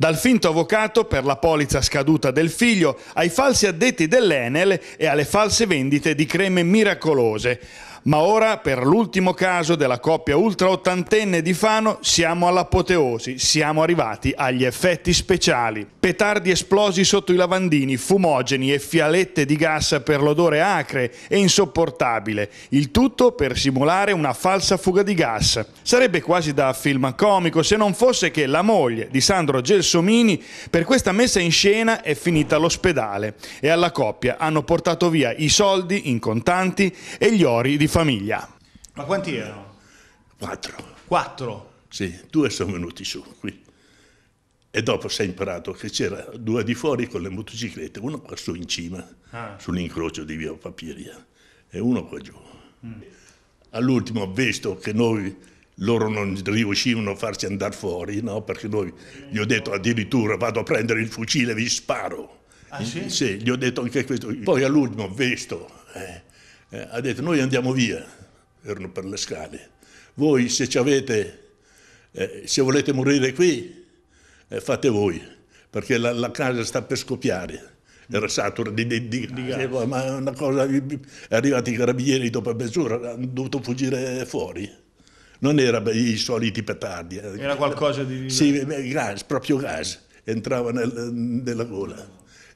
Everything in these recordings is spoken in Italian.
Dal finto avvocato per la polizza scaduta del figlio ai falsi addetti dell'Enel e alle false vendite di creme miracolose. Ma ora, per l'ultimo caso della coppia ultraottantenne di Fano, siamo all'apoteosi, siamo arrivati agli effetti speciali. Petardi esplosi sotto i lavandini, fumogeni e fialette di gas per l'odore acre e insopportabile, il tutto per simulare una falsa fuga di gas. Sarebbe quasi da film comico se non fosse che la moglie di Sandro Gelsomini per questa messa in scena è finita all'ospedale e alla coppia hanno portato via i soldi in contanti e gli ori di famiglia. Ma quanti erano? Quattro. Quattro? Sì, due sono venuti su qui. E dopo si è imparato che c'era due di fuori con le motociclette, uno qua su in cima, ah. sull'incrocio di via Papiria, e uno qua giù. Mm. All'ultimo, visto che noi loro non riuscivano a farci andare fuori, no? perché noi gli ho detto addirittura vado a prendere il fucile e vi sparo. Ah, sì? sì? gli ho detto anche questo. Poi all'ultimo, visto, eh, eh, ha detto noi andiamo via, erano per le scale, voi se ci avete, eh, se volete morire qui, eh, fate voi, perché la, la, casa sta per scoppiare. Era satura di, di, di, di ah, gas. Ma una cosa, è arrivati i carabinieri dopo mezz'ora, hanno dovuto fuggire fuori non era i soliti petardi. Eh. Era qualcosa di... Sì, gas, proprio gas, entrava nel, nella gola,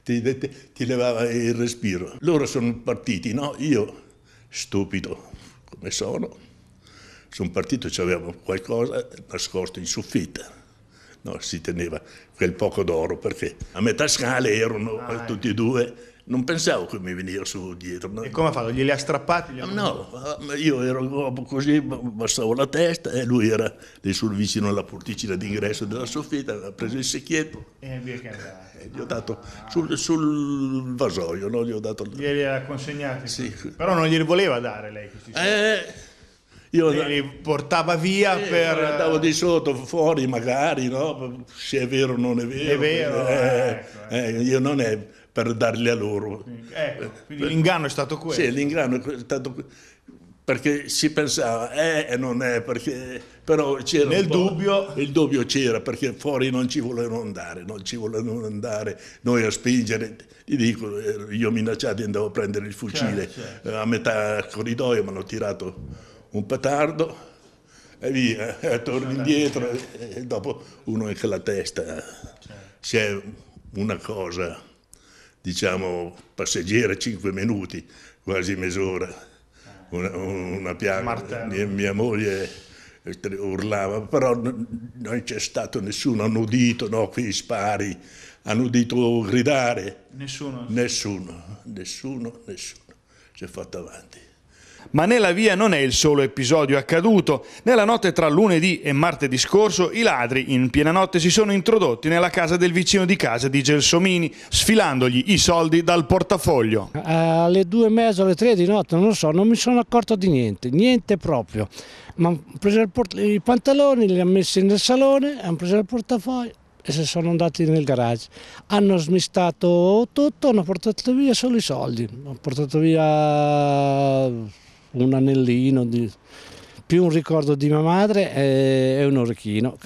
ti, ti, ti levava il respiro. Loro sono partiti, no? Io stupido come sono, sono partito e avevo qualcosa eh, nascosto in soffitta. No, si teneva quel poco d'oro perché a metà scale erano ah, ecco. tutti e due non pensavo che mi su dietro. E come ha fatto? Glieli ha strappati? Gli no, io ero così, abbassavo la testa e lui era lì sul vicino alla porticina d'ingresso della soffitta, ha preso il secchietto e via che andava. Gli ho dato ah. sul, sul, vasoio, no? gli ho dato... Glieli ha consegnati? Sì. Però non glieli voleva dare lei questi soldi? Eh... Io e li portava via eh, per... Andavo di sotto, fuori magari, no? se è vero o non è vero. È vero, eh, eh ecco, eh. io non è per darli a loro. Ecco, l'inganno è stato questo. Sì, l'inganno è stato perché si pensava è eh, e non è perché però c'era nel dubbio il dubbio c'era perché fuori non ci volevano andare non ci volevano andare noi a spingere ti dico eh, io minacciati andavo a prendere il fucile certo, certo. a metà corridoio mi hanno tirato un petardo e via, e torni indietro e dopo uno è che la testa si è una cosa, diciamo, passeggera cinque minuti, quasi mezz'ora. Una, una piaga, mia, mia moglie urlava, però non c'è stato nessuno, hanno udito, no, qui spari, hanno udito gridare. Nessuno? Nessuno, nessuno, nessuno. Si è fatto avanti. Ma nella via non è il solo episodio accaduto. Nella notte tra lunedì e martedì scorso i ladri in piena notte si sono introdotti nella casa del vicino di casa di Gelsomini, sfilandogli i soldi dal portafoglio. Eh, alle due e mezza, alle tre di notte, non so, non mi sono accorto di niente, niente proprio. Ma hanno preso i pantaloni, li hanno messi nel salone, hanno preso il portafoglio e se sono andati nel garage. Hanno smistato tutto, hanno portato via solo i soldi, hanno portato via un anellino, di... più un ricordo di mia madre e un orecchino.